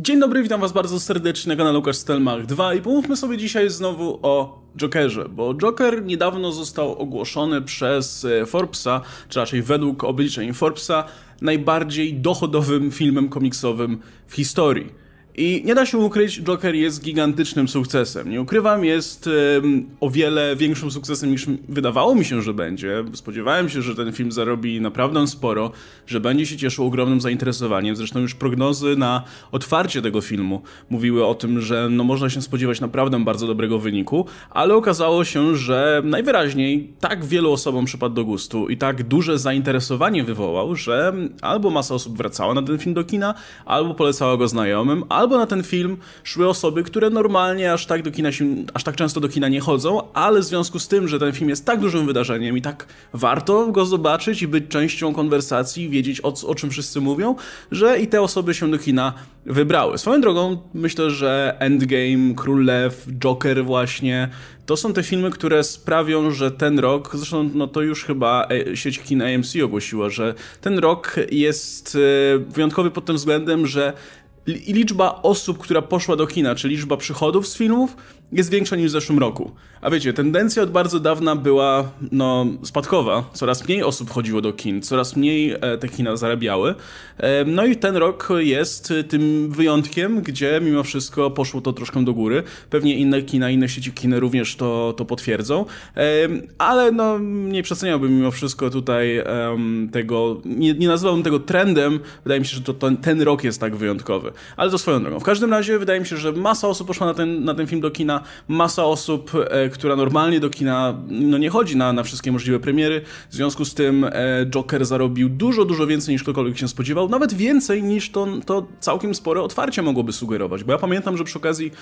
Dzień dobry, witam was bardzo serdecznie na kanale Łukasz Stelmach 2 i pomówmy sobie dzisiaj znowu o Jokerze, bo Joker niedawno został ogłoszony przez e, Forbesa, czy raczej według obliczeń Forbesa, najbardziej dochodowym filmem komiksowym w historii. I nie da się ukryć, Joker jest gigantycznym sukcesem. Nie ukrywam, jest um, o wiele większym sukcesem niż wydawało mi się, że będzie. Spodziewałem się, że ten film zarobi naprawdę sporo, że będzie się cieszył ogromnym zainteresowaniem. Zresztą już prognozy na otwarcie tego filmu mówiły o tym, że no, można się spodziewać naprawdę bardzo dobrego wyniku, ale okazało się, że najwyraźniej tak wielu osobom przypadł do gustu i tak duże zainteresowanie wywołał, że albo masa osób wracała na ten film do kina, albo polecała go znajomym, albo albo na ten film szły osoby, które normalnie aż tak, do kina się, aż tak często do kina nie chodzą, ale w związku z tym, że ten film jest tak dużym wydarzeniem i tak warto go zobaczyć i być częścią konwersacji, wiedzieć o, o czym wszyscy mówią, że i te osoby się do kina wybrały. Swoją drogą myślę, że Endgame, Król Lew, Joker właśnie, to są te filmy, które sprawią, że ten rok, zresztą no to już chyba e, sieć kina AMC ogłosiła, że ten rok jest e, wyjątkowy pod tym względem, że liczba osób, która poszła do kina, czy liczba przychodów z filmów, jest większa niż w zeszłym roku. A wiecie, tendencja od bardzo dawna była no, spadkowa. Coraz mniej osób chodziło do kin, coraz mniej e, te kina zarabiały. E, no i ten rok jest tym wyjątkiem, gdzie mimo wszystko poszło to troszkę do góry. Pewnie inne kina, inne sieci kin również to, to potwierdzą. E, ale no, nie przeceniałbym mimo wszystko tutaj tego, nie, nie nazwałbym tego trendem. Wydaje mi się, że to ten, ten rok jest tak wyjątkowy. Ale to swoją drogą. W każdym razie wydaje mi się, że masa osób poszła na ten, na ten film do kina. Masa osób, e, która normalnie do kina no nie chodzi na, na wszystkie możliwe premiery. W związku z tym e, Joker zarobił dużo, dużo więcej niż ktokolwiek się spodziewał. Nawet więcej niż to, to całkiem spore otwarcie mogłoby sugerować. Bo ja pamiętam, że przy okazji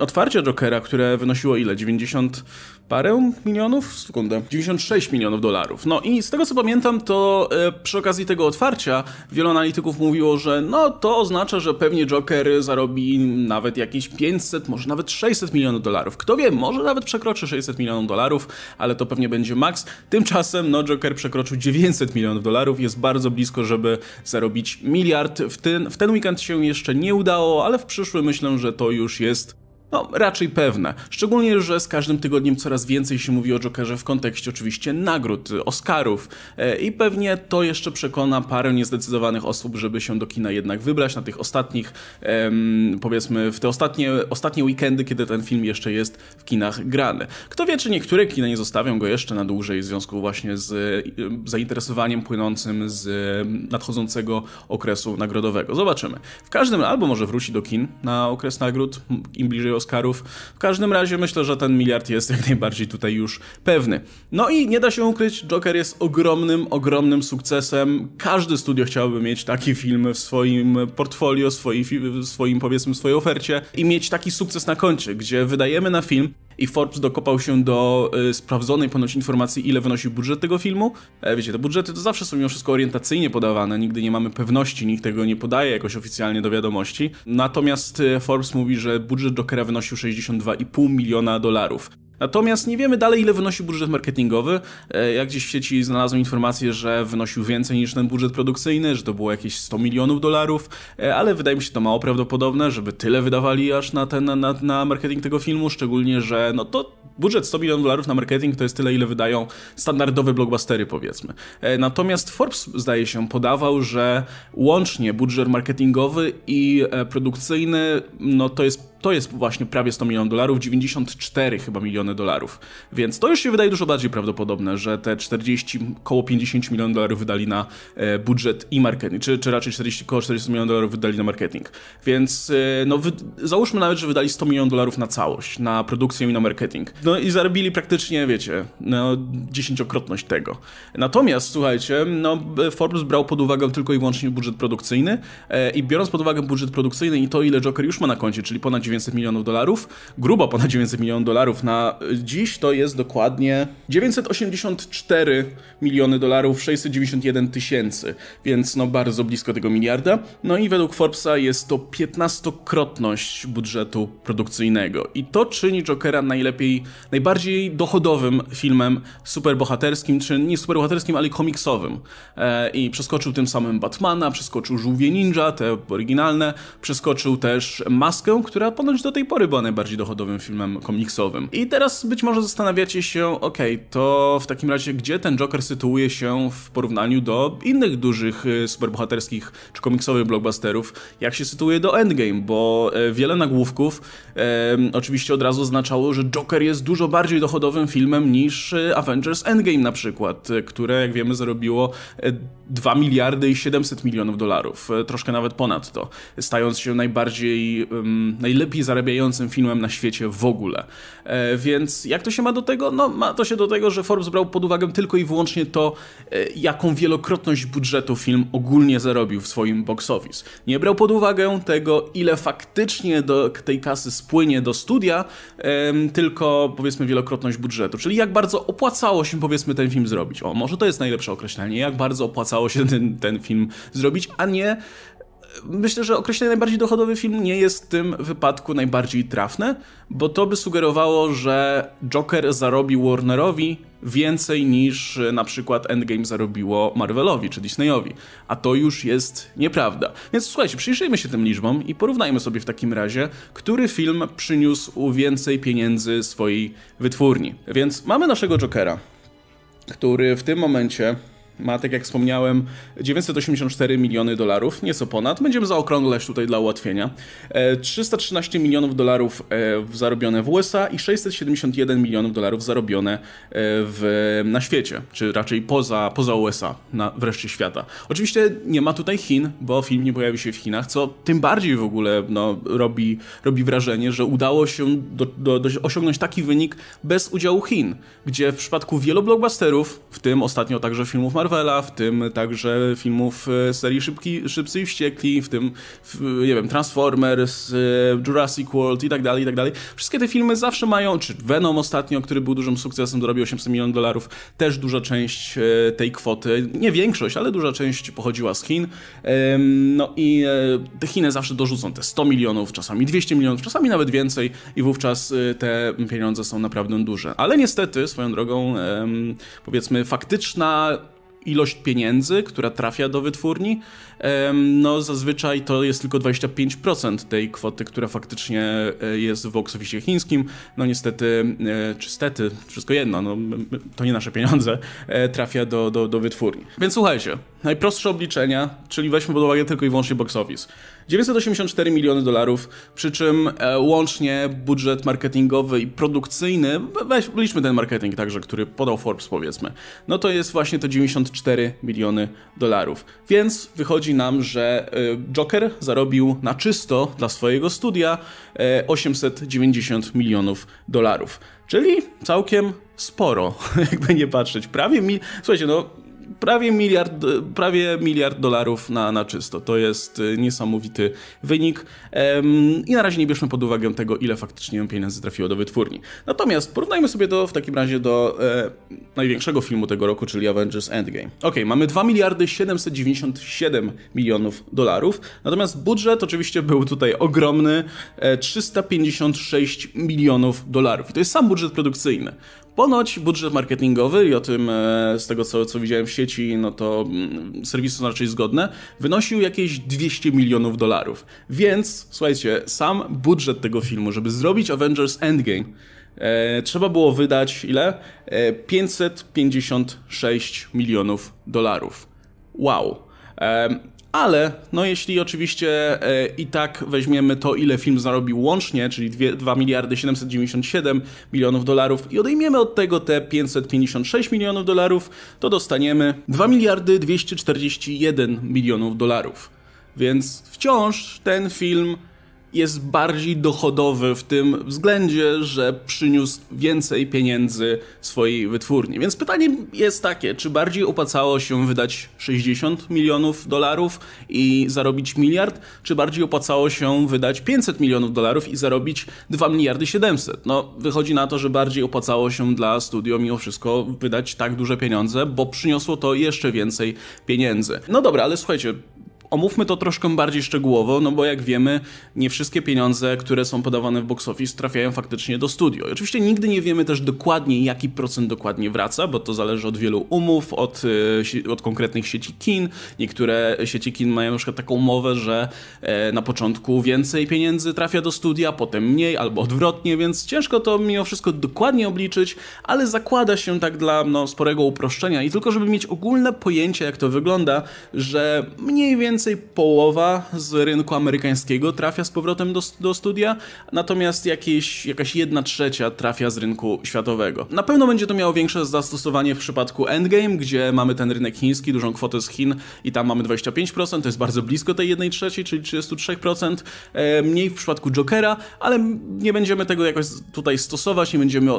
otwarcia Jokera, które wynosiło ile? 90 parę milionów? Sekundę. 96 milionów dolarów. No i z tego co pamiętam, to e, przy okazji tego otwarcia wielu analityków mówiło, że no to oznacza, że pewnie Joker zarobi nawet jakieś 500, może nawet 600 milionów milionów dolarów. Kto wie, może nawet przekroczy 600 milionów dolarów, ale to pewnie będzie maks. Tymczasem no, Joker przekroczył 900 milionów dolarów, jest bardzo blisko, żeby zarobić miliard. W ten, w ten weekend się jeszcze nie udało, ale w przyszły myślę, że to już jest no, raczej pewne. Szczególnie, że z każdym tygodniem coraz więcej się mówi o Jokerze w kontekście oczywiście nagród, Oscarów e, i pewnie to jeszcze przekona parę niezdecydowanych osób, żeby się do kina jednak wybrać na tych ostatnich, powiedzmy, w te ostatnie, ostatnie weekendy, kiedy ten film jeszcze jest w kinach grany. Kto wie, czy niektóre kina nie zostawią go jeszcze na dłużej w związku właśnie z e, zainteresowaniem płynącym z e, nadchodzącego okresu nagrodowego. Zobaczymy. W każdym albo może wróci do kin na okres nagród, im bliżej Oscarów. W każdym razie myślę, że ten miliard jest jak najbardziej tutaj już pewny. No i nie da się ukryć, Joker jest ogromnym, ogromnym sukcesem. Każdy studio chciałby mieć taki film w swoim portfolio, w swoim, w swoim powiedzmy, swojej ofercie i mieć taki sukces na koncie, gdzie wydajemy na film, i Forbes dokopał się do y, sprawdzonej ponoć informacji, ile wynosił budżet tego filmu. E, wiecie, te budżety to zawsze są mimo wszystko orientacyjnie podawane, nigdy nie mamy pewności, nikt tego nie podaje jakoś oficjalnie do wiadomości. Natomiast y, Forbes mówi, że budżet Jokera wynosił 62,5 miliona dolarów. Natomiast nie wiemy dalej, ile wynosi budżet marketingowy. E, jak gdzieś w sieci znalazłem informację, że wynosił więcej niż ten budżet produkcyjny, że to było jakieś 100 milionów dolarów, e, ale wydaje mi się to mało prawdopodobne, żeby tyle wydawali aż na, ten, na, na marketing tego filmu, szczególnie, że no to budżet 100 milionów dolarów na marketing to jest tyle, ile wydają standardowe blockbustery, powiedzmy. E, natomiast Forbes, zdaje się, podawał, że łącznie budżet marketingowy i produkcyjny, no to jest to jest właśnie prawie 100 milionów dolarów, 94 chyba miliony dolarów. Więc to już się wydaje dużo bardziej prawdopodobne, że te 40, koło 50 milionów dolarów wydali na e, budżet i marketing, czy, czy raczej 40, koło 40 milionów dolarów wydali na marketing. Więc e, no, wy, załóżmy nawet, że wydali 100 milionów dolarów na całość, na produkcję i na marketing. No i zarobili praktycznie, wiecie, no, dziesięciokrotność tego. Natomiast, słuchajcie, no, e, Forbes brał pod uwagę tylko i wyłącznie budżet produkcyjny i biorąc pod uwagę budżet produkcyjny i to, ile Joker już ma na koncie, czyli ponad 900 milionów dolarów, grubo ponad 900 milionów dolarów na dziś to jest dokładnie 984 miliony dolarów 691 tysięcy, więc no bardzo blisko tego miliarda. No i według Forbesa jest to 15-krotność budżetu produkcyjnego i to czyni Jokera najlepiej, najbardziej dochodowym filmem superbohaterskim, czy nie superbohaterskim, ale komiksowym. E, I przeskoczył tym samym Batmana, przeskoczył Żółwie Ninja, te oryginalne, przeskoczył też Maskę, która ponoć do tej pory była najbardziej dochodowym filmem komiksowym. I teraz być może zastanawiacie się, ok, to w takim razie gdzie ten Joker sytuuje się w porównaniu do innych dużych y, superbohaterskich czy komiksowych blockbusterów, jak się sytuuje do Endgame, bo e, wiele nagłówków e, oczywiście od razu oznaczało, że Joker jest dużo bardziej dochodowym filmem niż y, Avengers Endgame na przykład, y, które jak wiemy zarobiło 2 e, miliardy i 700 milionów dolarów, e, troszkę nawet ponad to, stając się najbardziej, um, najlepszym najlepiej zarabiającym filmem na świecie w ogóle. E, więc jak to się ma do tego? No, ma to się do tego, że Forbes brał pod uwagę tylko i wyłącznie to, e, jaką wielokrotność budżetu film ogólnie zarobił w swoim box office. Nie brał pod uwagę tego, ile faktycznie do tej kasy spłynie do studia, e, tylko powiedzmy wielokrotność budżetu, czyli jak bardzo opłacało się powiedzmy ten film zrobić. O, może to jest najlepsze określenie, jak bardzo opłacało się ten, ten film zrobić, a nie myślę, że określenie najbardziej dochodowy film nie jest w tym wypadku najbardziej trafne, bo to by sugerowało, że Joker zarobi Warnerowi więcej niż e, na przykład Endgame zarobiło Marvelowi czy Disneyowi, a to już jest nieprawda. Więc słuchajcie, przyjrzyjmy się tym liczbom i porównajmy sobie w takim razie, który film przyniósł więcej pieniędzy swojej wytwórni. Więc mamy naszego Jokera, który w tym momencie ma, tak jak wspomniałem, 984 miliony dolarów, nieco ponad. Będziemy zaokrąglać tutaj dla ułatwienia. 313 e, e, milionów dolarów zarobione w USA i 671 milionów dolarów zarobione w, na świecie, czy raczej poza, poza USA, na, wreszcie świata. Oczywiście nie ma tutaj Chin, bo film nie pojawi się w Chinach, co tym bardziej w ogóle no, robi, robi wrażenie, że udało się do, do, do osiągnąć taki wynik bez udziału Chin, gdzie w przypadku wielu blockbusterów, w tym ostatnio także filmów Marvel, Marvela, w tym także filmów e, serii Szybki, Szybcy i Wściekli, w tym, w, nie wiem, Transformers, e, Jurassic World i tak dalej, i tak dalej. Wszystkie te filmy zawsze mają, czy Venom ostatnio, który był dużym sukcesem, dorobił 800 milionów dolarów, też duża część e, tej kwoty, nie większość, ale duża część pochodziła z Chin. No i te Chiny zawsze dorzucą te 100 milionów, czasami 200 milionów, czasami nawet więcej i wówczas te pieniądze są naprawdę duże. Ale niestety, swoją drogą, powiedzmy, faktyczna ilość pieniędzy, która trafia do wytwórni, no zazwyczaj to jest tylko 25% tej kwoty, która faktycznie e, jest w oksowicie chińskim. No niestety, e, czy stety, wszystko jedno, no, to nie nasze pieniądze, e, trafia do, do, do wytwórni. Więc słuchajcie, Najprostsze obliczenia, czyli weźmy pod uwagę tylko i wyłącznie box office. 984 miliony dolarów, przy czym e, łącznie budżet marketingowy i produkcyjny, weź, liczmy ten marketing także, który podał Forbes powiedzmy, no to jest właśnie to 94 miliony dolarów. Więc wychodzi nam, że e, Joker zarobił na czysto dla swojego studia 890 e, milionów dolarów. Czyli całkiem sporo, jakby nie patrzeć. Prawie mi... Słuchajcie, no prawie miliard, prawie miliard dolarów na, na czysto. To jest y, niesamowity wynik i na razie nie bierzmy pod uwagę tego, ile faktycznie pieniędzy trafiło do wytwórni. Natomiast porównajmy sobie to w takim razie do e, największego filmu tego roku, czyli Avengers Endgame. Ok, mamy 2 miliardy 797 milionów dolarów, natomiast budżet oczywiście był tutaj ogromny, 356 e, milionów dolarów. I to jest sam budżet produkcyjny. Ponoć budżet marketingowy i o tym e, z tego co, co widziałem w sieci, no to mm, serwisy są raczej zgodne, wynosił jakieś 200 milionów dolarów. Więc słuchajcie, sam budżet tego filmu, żeby zrobić Avengers Endgame, e, trzeba było wydać ile? E, 556 milionów dolarów. Wow. E, ale, no jeśli oczywiście e, i tak weźmiemy to, ile film zarobił łącznie, czyli 2, 2 miliardy 797 milionów dolarów i odejmiemy od tego te 556 milionów dolarów, to dostaniemy 2 miliardy 241 milionów dolarów. Więc wciąż ten film jest bardziej dochodowy w tym względzie, że przyniósł więcej pieniędzy swojej wytwórni. Więc pytanie jest takie, czy bardziej opłacało się wydać 60 milionów dolarów i zarobić miliard, czy bardziej opłacało się wydać 500 milionów dolarów i zarobić 2 miliardy 700? No, wychodzi na to, że bardziej opłacało się dla studio mimo wszystko wydać tak duże pieniądze, bo przyniosło to jeszcze więcej pieniędzy. No dobra, ale słuchajcie, Omówmy to troszkę bardziej szczegółowo, no bo jak wiemy, nie wszystkie pieniądze, które są podawane w box office trafiają faktycznie do studio. I oczywiście nigdy nie wiemy też dokładnie, jaki procent dokładnie wraca, bo to zależy od wielu umów, od, e, od konkretnych sieci kin. Niektóre sieci kin mają na przykład taką umowę, że e, na początku więcej pieniędzy trafia do studia, potem mniej albo odwrotnie, więc ciężko to mimo wszystko dokładnie obliczyć, ale zakłada się tak dla no, sporego uproszczenia i tylko żeby mieć ogólne pojęcie, jak to wygląda, że mniej więcej więcej połowa z rynku amerykańskiego trafia z powrotem do, do studia, natomiast jakieś, jakaś jedna trzecia trafia z rynku światowego. Na pewno będzie to miało większe zastosowanie w przypadku Endgame, gdzie mamy ten rynek chiński, dużą kwotę z Chin i tam mamy 25%, to jest bardzo blisko tej 1 trzeciej, czyli 33%, e, mniej w przypadku Jokera, ale nie będziemy tego jakoś tutaj stosować, nie będziemy y,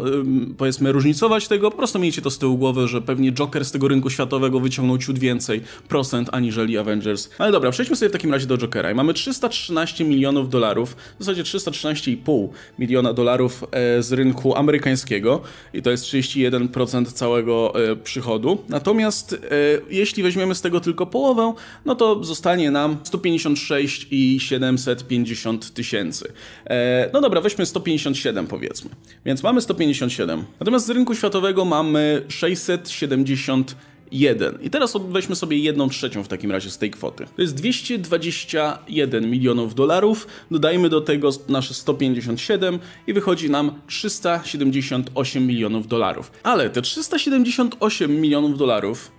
powiedzmy różnicować tego, po prostu miejcie to z tyłu głowy, że pewnie Joker z tego rynku światowego wyciągnął ciut więcej procent aniżeli Avengers. Ale ale dobra, przejdźmy sobie w takim razie do Jokera. I mamy 313 milionów dolarów, w zasadzie 313,5 miliona dolarów e, z rynku amerykańskiego i to jest 31% całego e, przychodu. Natomiast e, jeśli weźmiemy z tego tylko połowę, no to zostanie nam 156 i 750 tysięcy. No dobra, weźmy 157 powiedzmy. Więc mamy 157. Natomiast z rynku światowego mamy 670 1. I teraz weźmy sobie 1 trzecią w takim razie z tej kwoty. To jest 221 milionów dolarów, dodajmy do tego nasze 157 i wychodzi nam 378 milionów dolarów. Ale te 378 milionów dolarów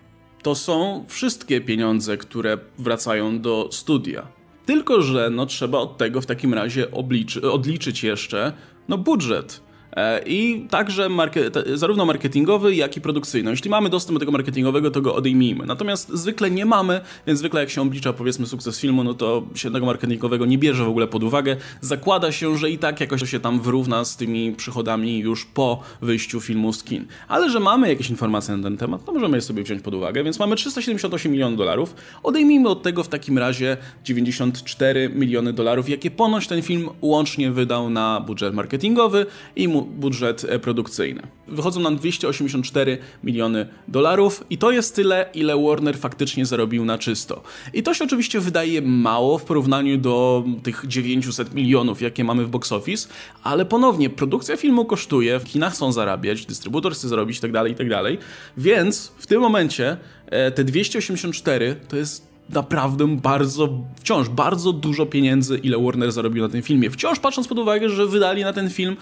to są wszystkie pieniądze, które wracają do studia. Tylko, że no, trzeba od tego w takim razie obliczy, odliczyć jeszcze no, budżet E, I także market, zarówno marketingowy, jak i produkcyjny. Jeśli mamy dostęp do tego marketingowego, to go odejmijmy. Natomiast zwykle nie mamy, więc zwykle jak się oblicza powiedzmy sukces filmu, no to się tego marketingowego nie bierze w ogóle pod uwagę. Zakłada się, że i tak jakoś to się tam wyrówna z tymi przychodami już po wyjściu filmu z kin. Ale że mamy jakieś informacje na ten temat, to możemy je sobie wziąć pod uwagę. Więc mamy 378 milionów dolarów. Odejmijmy od tego w takim razie 94 miliony dolarów, jakie ponoć ten film łącznie wydał na budżet marketingowy i mu budżet e, produkcyjny. Wychodzą nam 284 miliony dolarów i to jest tyle, ile Warner faktycznie zarobił na czysto. I to się oczywiście wydaje mało w porównaniu do tych 900 milionów, jakie mamy w box office, ale ponownie produkcja filmu kosztuje, w kinach są zarabiać, dystrybutor chce zarobić itd., tak itd., tak więc w tym momencie e, te 284 to jest naprawdę bardzo, wciąż bardzo dużo pieniędzy, ile Warner zarobił na tym filmie. Wciąż patrząc pod uwagę, że wydali na ten film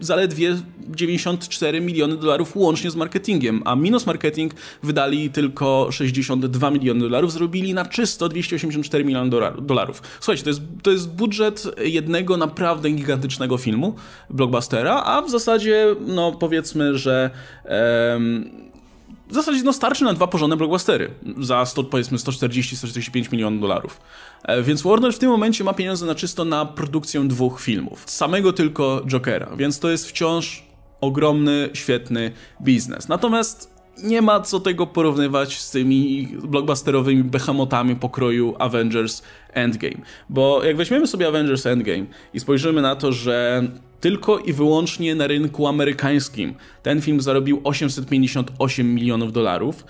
zaledwie 94 miliony dolarów łącznie z marketingiem, a minus marketing wydali tylko 62 miliony dolarów, zrobili na czysto 284 miliony dolarów. Słuchajcie, to jest, to jest budżet jednego naprawdę gigantycznego filmu, blockbustera, a w zasadzie, no powiedzmy, że w zasadzie no, starczy na dwa porządne blockbustery za 100, powiedzmy 140-145 milionów dolarów. E, więc Warner w tym momencie ma pieniądze na czysto na produkcję dwóch filmów. Samego tylko Jokera, więc to jest wciąż ogromny, świetny biznes. Natomiast nie ma co tego porównywać z tymi blockbusterowymi behemotami pokroju Avengers Endgame. Bo jak weźmiemy sobie Avengers Endgame i spojrzymy na to, że tylko i wyłącznie na rynku amerykańskim ten film zarobił 858 milionów dolarów,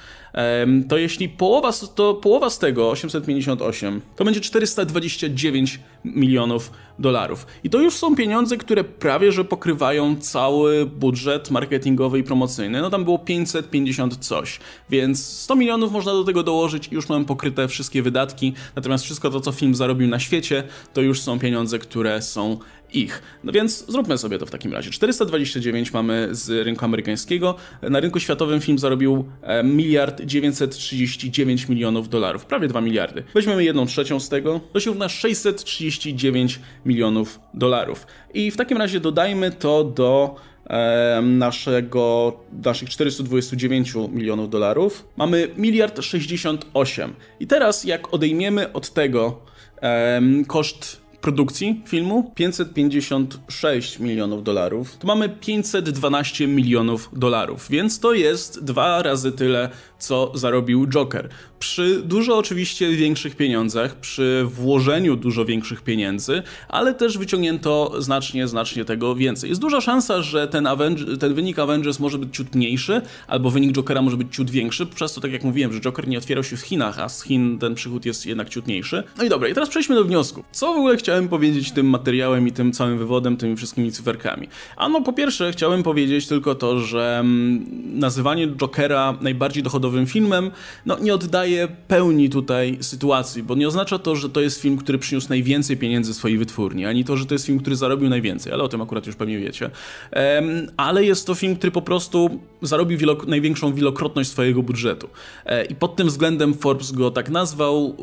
to jeśli połowa, to połowa z tego, 858, to będzie 429 milionów dolarów. I to już są pieniądze, które prawie że pokrywają cały budżet marketingowy i promocyjny. No tam było 550 coś, więc 100 milionów można do tego dołożyć i już mamy pokryte wszystkie wydatki, natomiast wszystko to, co film zarobił na świecie, to już są pieniądze, które są ich. No więc zróbmy sobie to w takim razie. 429 mamy z rynku amerykańskiego. Na rynku światowym film zarobił e, miliard 939 milionów dolarów, prawie 2 miliardy. Weźmiemy jedną trzecią z tego, to się równa 639 milionów dolarów. I w takim razie dodajmy to do e, naszego, naszych 429 milionów dolarów, mamy miliard 68. I teraz jak odejmiemy od tego um, koszt produkcji filmu 556 milionów dolarów, to mamy 512 milionów dolarów, więc to jest dwa razy tyle, co zarobił Joker. Przy dużo oczywiście większych pieniądzach, przy włożeniu dużo większych pieniędzy, ale też wyciągnięto znacznie, znacznie tego więcej. Jest duża szansa, że ten, ten wynik Avengers może być ciut mniejszy, albo wynik Jokera może być ciut większy, przez to, tak jak mówiłem, że Joker nie otwierał się w Chinach, a z Chin ten przychód jest jednak ciut mniejszy. No i dobra, i teraz przejdźmy do wniosków. Co w ogóle chciałem chciałem powiedzieć tym materiałem i tym całym wywodem, tymi wszystkimi cyferkami? Ano, po pierwsze, chciałem powiedzieć tylko to, że mm, nazywanie Jokera najbardziej dochodowym filmem no, nie oddaje pełni tutaj sytuacji, bo nie oznacza to, że to jest film, który przyniósł najwięcej pieniędzy swojej wytwórni, ani to, że to jest film, który zarobił najwięcej, ale o tym akurat już pewnie wiecie. Um, ale jest to film, który po prostu zarobił wielok największą wielokrotność swojego budżetu. E, I pod tym względem Forbes go tak nazwał,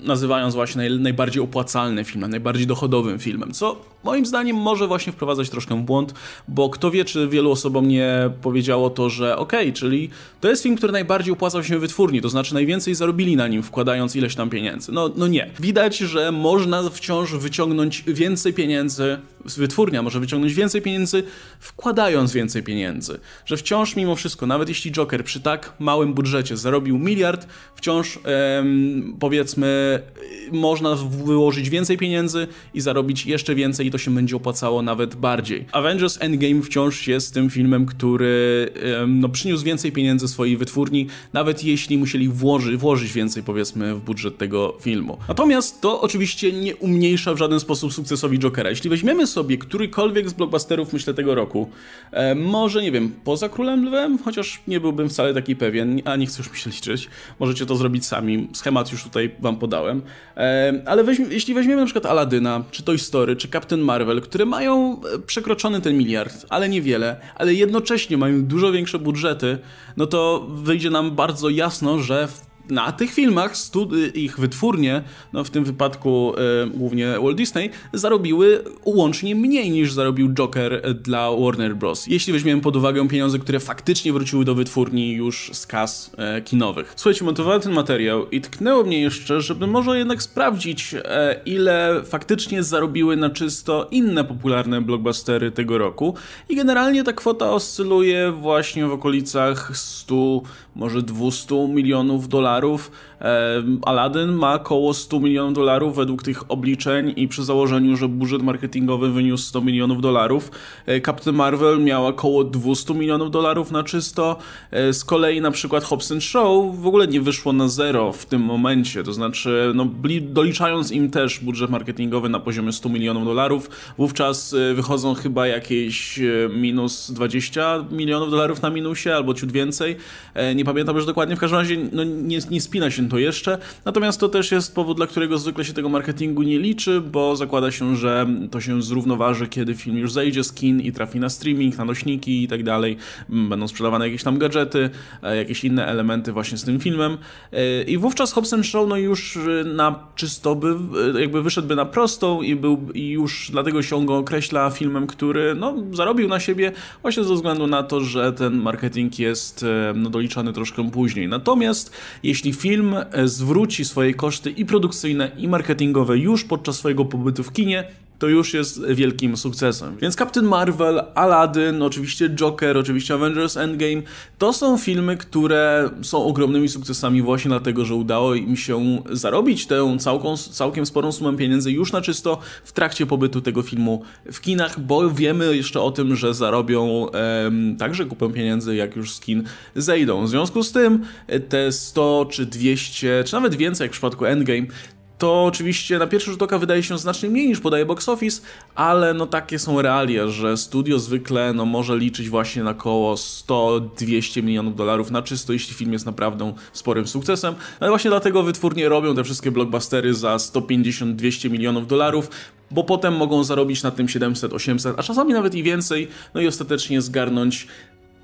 y, nazywając właśnie naj najbardziej opłacalny film filmem, najbardziej dochodowym filmem, co moim zdaniem może właśnie wprowadzać troszkę w błąd, bo kto wie, czy wielu osobom nie powiedziało to, że okej, okay, czyli to jest film, który najbardziej opłacał się wytwórni, to znaczy najwięcej zarobili na nim, wkładając ileś tam pieniędzy. No, no nie. Widać, że można wciąż wyciągnąć więcej pieniędzy, wytwórnia może wyciągnąć więcej pieniędzy, wkładając więcej pieniędzy. Że wciąż mimo wszystko, nawet jeśli Joker przy tak małym budżecie zarobił miliard, wciąż em, powiedzmy można wyłożyć więcej pieniędzy, pieniędzy i zarobić jeszcze więcej i to się będzie opłacało nawet bardziej. Avengers Endgame wciąż jest tym filmem, który no, przyniósł więcej pieniędzy swojej wytwórni, nawet jeśli musieli włoży, włożyć więcej powiedzmy w budżet tego filmu. Natomiast to oczywiście nie umniejsza w żaden sposób sukcesowi Jokera. Jeśli weźmiemy sobie którykolwiek z blockbusterów myślę tego roku, e, może nie wiem, poza Królem Lwem, chociaż nie byłbym wcale taki pewien, a nie chcę już mi się liczyć, możecie to zrobić sami, schemat już tutaj wam podałem, e, ale jeśli weźmiemy przykład Aladyna, czy Toy Story, czy Captain Marvel, które mają e, przekroczony ten miliard, ale niewiele, ale jednocześnie mają dużo większe budżety, no to wyjdzie nam bardzo jasno, że w na no, tych filmach ich wytwórnie, no w tym wypadku e, głównie Walt Disney, zarobiły łącznie mniej niż zarobił Joker dla Warner Bros. Jeśli weźmiemy pod uwagę pieniądze, które faktycznie wróciły do wytwórni już z kas e, kinowych. Słuchajcie, montowałem ten materiał i tknęło mnie jeszcze, żeby może jednak sprawdzić, e, ile faktycznie zarobiły na czysto inne popularne blockbustery tego roku i generalnie ta kwota oscyluje właśnie w okolicach 100 może 200 milionów dolarów Aladdin ma około 100 milionów dolarów według tych obliczeń i przy założeniu, że budżet marketingowy wyniósł 100 milionów dolarów. E, Captain Marvel miała około 200 milionów dolarów na czysto. E, z kolei na przykład Hobson Show w ogóle nie wyszło na zero w tym momencie, to znaczy no, doliczając im też budżet marketingowy na poziomie 100 milionów dolarów, wówczas e, wychodzą chyba jakieś minus 20 milionów dolarów na minusie albo ciut więcej. Nie pamiętam już dokładnie, w każdym razie no, nie, nie spina się to jeszcze. Natomiast to też jest powód, dla którego zwykle się tego marketingu nie liczy, bo zakłada się, że to się zrównoważy, kiedy film już zejdzie z kin i trafi na streaming, na nośniki i tak dalej. Mm, będą sprzedawane jakieś tam gadżety, e, jakieś inne elementy właśnie z tym filmem. E, I wówczas Hobson Show no już e, na czysto by, jakby wyszedłby na prostą i był i już dlatego się go określa filmem, który no, zarobił na siebie właśnie ze względu na to, że ten marketing jest no, doliczany troszkę później. Natomiast jeśli film E, zwróci swoje koszty i produkcyjne, i marketingowe już podczas swojego pobytu w kinie to już jest wielkim sukcesem. Więc Captain Marvel, Aladdin, oczywiście Joker, oczywiście Avengers Endgame to są filmy, które są ogromnymi sukcesami właśnie dlatego, że udało im się zarobić tę całką, całkiem sporą sumę pieniędzy już na czysto w trakcie pobytu tego filmu w kinach, bo wiemy jeszcze o tym, że zarobią em, także kupę pieniędzy, jak już z kin zejdą. W związku z tym te 100 czy 200, czy nawet więcej, jak w przypadku Endgame, to oczywiście na pierwszy rzut oka wydaje się znacznie mniej niż podaje box office, ale no takie są realia, że studio zwykle no może liczyć właśnie na około 100-200 milionów dolarów na czysto, jeśli film jest naprawdę sporym sukcesem. Ale no właśnie dlatego wytwórnie robią te wszystkie blockbustery za 150-200 milionów dolarów, bo potem mogą zarobić na tym 700, 800, a czasami nawet i więcej, no i ostatecznie zgarnąć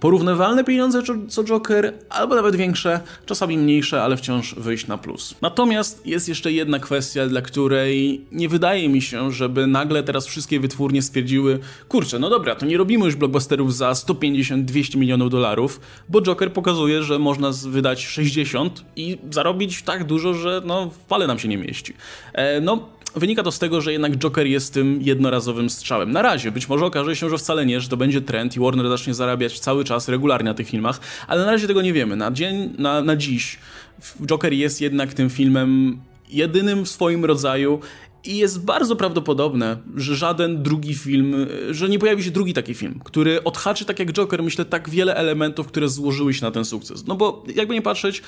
Porównywalne pieniądze co Joker, albo nawet większe, czasami mniejsze, ale wciąż wyjść na plus. Natomiast jest jeszcze jedna kwestia, dla której nie wydaje mi się, żeby nagle teraz wszystkie wytwórnie stwierdziły kurczę, no dobra, to nie robimy już blockbusterów za 150-200 milionów dolarów, bo Joker pokazuje, że można wydać 60 i zarobić tak dużo, że no w pale nam się nie mieści. E, no wynika to z tego, że jednak Joker jest tym jednorazowym strzałem. Na razie, być może okaże się, że wcale nie, że to będzie trend i Warner zacznie zarabiać cały czas regularnie na tych filmach, ale na razie tego nie wiemy. Na dzień, na, na dziś Joker jest jednak tym filmem jedynym w swoim rodzaju i jest bardzo prawdopodobne, że żaden drugi film, że nie pojawi się drugi taki film, który odhaczy tak jak Joker, myślę, tak wiele elementów, które złożyły się na ten sukces. No bo jakby nie patrzeć,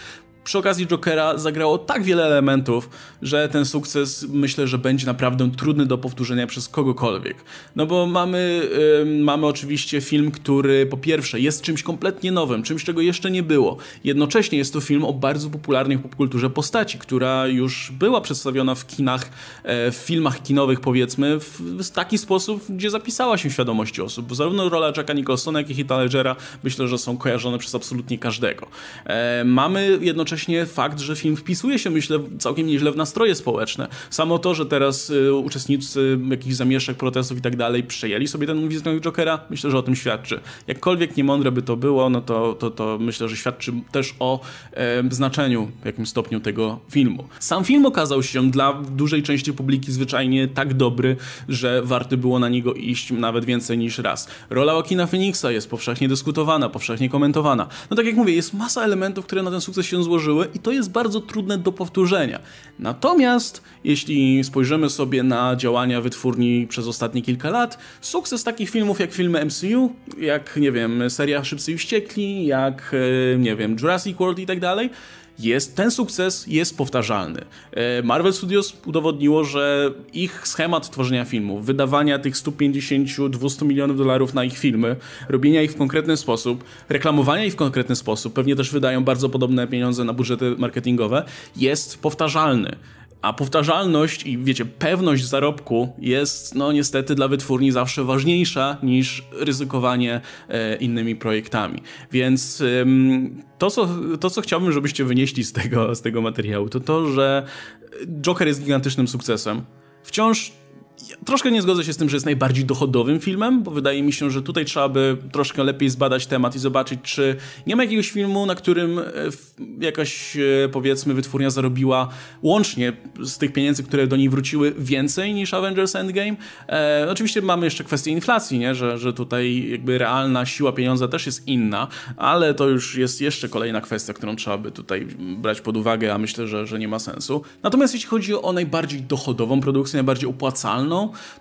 przy okazji Jokera zagrało tak wiele elementów, że ten sukces myślę, że będzie naprawdę trudny do powtórzenia przez kogokolwiek. No bo mamy, yy, mamy oczywiście film, który po pierwsze jest czymś kompletnie nowym, czymś czego jeszcze nie było. Jednocześnie jest to film o bardzo popularnej popkulturze postaci, która już była przedstawiona w kinach, e, w filmach kinowych powiedzmy, w, w, taki sposób, gdzie zapisała się świadomość osób. Bo zarówno rola Jacka Nicholsona, jak i Heath Ledgera myślę, że są kojarzone przez absolutnie każdego. E, mamy jednocześnie jednocześnie fakt, że film wpisuje się, myślę, całkiem nieźle w nastroje społeczne. Samo to, że teraz y, uczestnicy jakichś zamieszek, protestów i tak dalej przejęli sobie ten wizerunek Jokera, myślę, że o tym świadczy. Jakkolwiek niemądre by to było, no to, to, to myślę, że świadczy też o e, znaczeniu, w jakim stopniu tego filmu. Sam film okazał się dla dużej części publiki zwyczajnie tak dobry, że warty było na niego iść nawet więcej niż raz. Rola Joaquina Phoenixa jest powszechnie dyskutowana, powszechnie komentowana. No tak jak mówię, jest masa elementów, które na ten sukces się złożyły i to jest bardzo trudne do powtórzenia. Natomiast jeśli spojrzymy sobie na działania wytwórni przez ostatnie kilka lat, sukces takich filmów jak filmy MCU, jak nie wiem, seria Szybcy i Wściekli, jak e, nie wiem, Jurassic World i tak dalej, jest, ten sukces jest powtarzalny. E, Marvel Studios udowodniło, że ich schemat tworzenia filmów, wydawania tych 150-200 milionów dolarów na ich filmy, robienia ich w konkretny sposób, reklamowania ich w konkretny sposób, pewnie też wydają bardzo podobne pieniądze na budżety marketingowe, jest powtarzalny. A powtarzalność i wiecie, pewność zarobku jest no niestety dla wytwórni zawsze ważniejsza niż ryzykowanie e, innymi projektami. Więc ym, to, co, to, co chciałbym, żebyście wynieśli z tego, z tego materiału, to to, że Joker jest gigantycznym sukcesem. Wciąż ja troszkę nie zgodzę się z tym, że jest najbardziej dochodowym filmem, bo wydaje mi się, że tutaj trzeba by troszkę lepiej zbadać temat i zobaczyć, czy nie ma jakiegoś filmu, na którym e, jakaś, e, powiedzmy, wytwórnia zarobiła łącznie z tych pieniędzy, które do niej wróciły, więcej niż Avengers Endgame. E, oczywiście mamy jeszcze kwestię inflacji, nie? Że, że tutaj jakby realna siła pieniądza też jest inna, ale to już jest jeszcze kolejna kwestia, którą trzeba by tutaj brać pod uwagę, a myślę, że, że nie ma sensu. Natomiast jeśli chodzi o najbardziej dochodową produkcję, najbardziej opłacalną,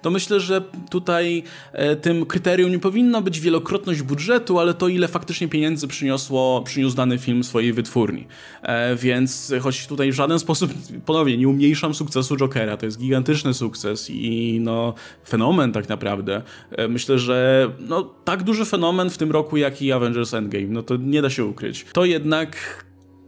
to myślę, że tutaj e, tym kryterium nie powinna być wielokrotność budżetu, ale to ile faktycznie pieniędzy przyniosło, przyniósł dany film swojej wytwórni. E, więc choć tutaj w żaden sposób, ponownie, nie umniejszam sukcesu Jokera, to jest gigantyczny sukces i no, fenomen tak naprawdę. E, myślę, że no, tak duży fenomen w tym roku, jak i Avengers Endgame, no to nie da się ukryć. To jednak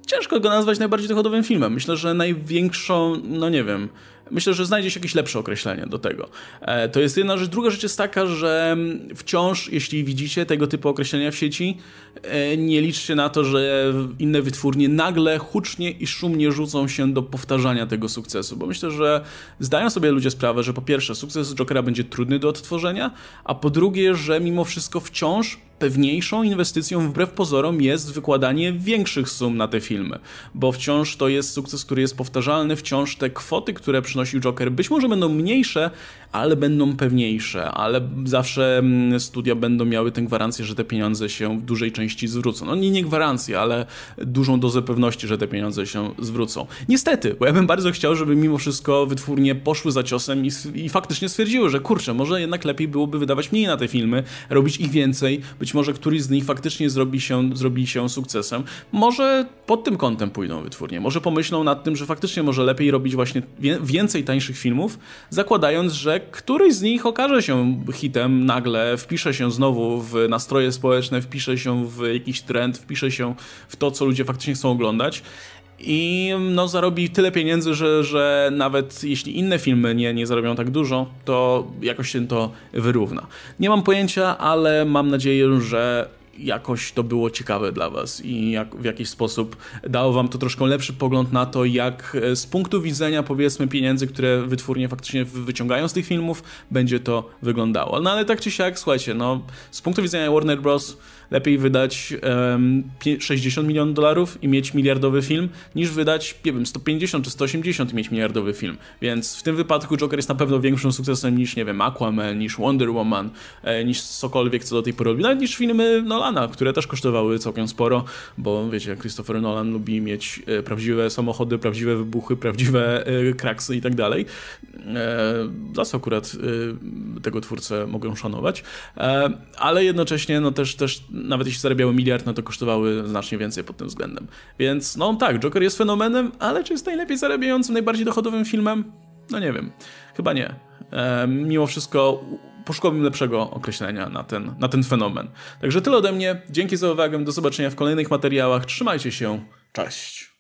ciężko go nazwać najbardziej dochodowym filmem. Myślę, że największą, no nie wiem, Myślę, że znajdzie się jakieś lepsze określenie do tego. E, to jest jedna rzecz. Druga rzecz jest taka, że wciąż, jeśli widzicie tego typu określenia w sieci, e, nie liczcie na to, że inne wytwórnie nagle, hucznie i szumnie rzucą się do powtarzania tego sukcesu, bo myślę, że zdają sobie ludzie sprawę, że po pierwsze, sukces Jokera będzie trudny do odtworzenia, a po drugie, że mimo wszystko wciąż pewniejszą inwestycją wbrew pozorom jest wykładanie większych sum na te filmy, bo wciąż to jest sukces, który jest powtarzalny, wciąż te kwoty, które przynosił Joker, być może będą mniejsze, ale będą pewniejsze, ale zawsze mm, studia będą miały tę gwarancję, że te pieniądze się w dużej części zwrócą. No nie, nie gwarancję, ale dużą dozę pewności, że te pieniądze się zwrócą. Niestety, bo ja bym bardzo chciał, żeby mimo wszystko wytwórnie poszły za ciosem i, i faktycznie stwierdziły, że kurczę, może jednak lepiej byłoby wydawać mniej na te filmy, robić ich więcej, być może któryś z nich faktycznie zrobi się, zrobi się sukcesem. Może pod tym kątem pójdą wytwórnie. Może pomyślą nad tym, że faktycznie może lepiej robić właśnie więcej tańszych filmów, zakładając, że któryś z nich okaże się hitem nagle, wpisze się znowu w nastroje społeczne, wpisze się w jakiś trend, wpisze się w to, co ludzie faktycznie chcą oglądać i no, zarobi tyle pieniędzy, że, że nawet jeśli inne filmy nie, nie zarobią tak dużo, to jakoś się to wyrówna. Nie mam pojęcia, ale mam nadzieję, że jakoś to było ciekawe dla Was i jak, w jakiś sposób dało Wam to troszkę lepszy pogląd na to, jak e, z punktu widzenia powiedzmy pieniędzy, które wytwórnie faktycznie wyciągają z tych filmów, będzie to wyglądało. No ale tak czy siak, słuchajcie, no z punktu widzenia Warner Bros Lepiej wydać um, 60 milionów dolarów i mieć miliardowy film, niż wydać, nie wiem, 150 czy 180 i mieć miliardowy film. Więc w tym wypadku Joker jest na pewno większym sukcesem niż, nie wiem, Aquaman, niż Wonder Woman, e, niż cokolwiek, co do tej pory robił, nawet niż filmy Nolana, które też kosztowały całkiem sporo, bo wiecie, Christopher Nolan lubi mieć e, prawdziwe samochody, prawdziwe wybuchy, prawdziwe e, kraksy i tak dalej. Za e, co akurat e, tego twórcę mogę szanować, e, ale jednocześnie no też, też nawet jeśli zarabiały miliard, no to kosztowały znacznie więcej pod tym względem. Więc no tak, Joker jest fenomenem, ale czy jest najlepiej zarabiającym, najbardziej dochodowym filmem? No nie wiem. Chyba nie. E, mimo wszystko poszukałbym lepszego określenia na ten, na ten fenomen. Także tyle ode mnie. Dzięki za uwagę. Do zobaczenia w kolejnych materiałach. Trzymajcie się. Cześć.